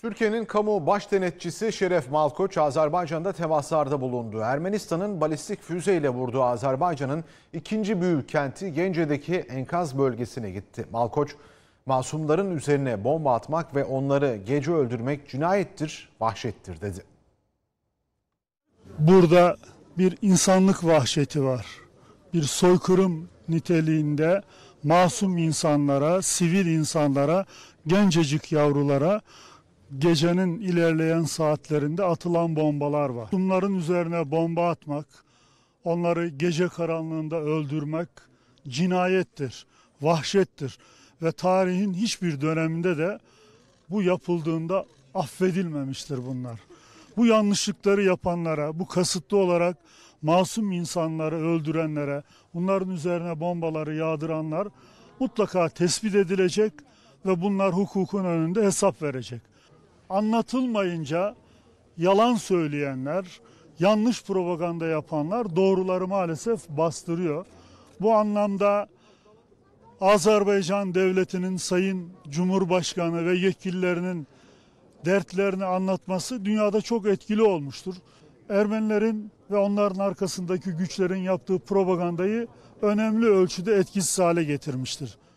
Türkiye'nin kamu baş denetçisi Şeref Malkoç Azerbaycan'da temaslarda bulundu. Ermenistan'ın balistik füzeyle vurduğu Azerbaycan'ın ikinci büyük kenti Gence'deki enkaz bölgesine gitti. Malkoç, masumların üzerine bomba atmak ve onları gece öldürmek cinayettir, vahşettir dedi. Burada bir insanlık vahşeti var. Bir soykırım niteliğinde masum insanlara, sivil insanlara, gencecik yavrulara gecenin ilerleyen saatlerinde atılan bombalar var. Bunların üzerine bomba atmak, onları gece karanlığında öldürmek cinayettir, vahşettir ve tarihin hiçbir döneminde de bu yapıldığında affedilmemiştir bunlar. Bu yanlışlıkları yapanlara, bu kasıtlı olarak masum insanları öldürenlere, bunların üzerine bombaları yağdıranlar mutlaka tespit edilecek ve bunlar hukukun önünde hesap verecek anlatılmayınca yalan söyleyenler, yanlış propaganda yapanlar doğruları maalesef bastırıyor. Bu anlamda Azerbaycan devletinin Sayın Cumhurbaşkanı ve yetkililerinin dertlerini anlatması dünyada çok etkili olmuştur. Ermenilerin ve onların arkasındaki güçlerin yaptığı propagandayı önemli ölçüde etkisiz hale getirmiştir.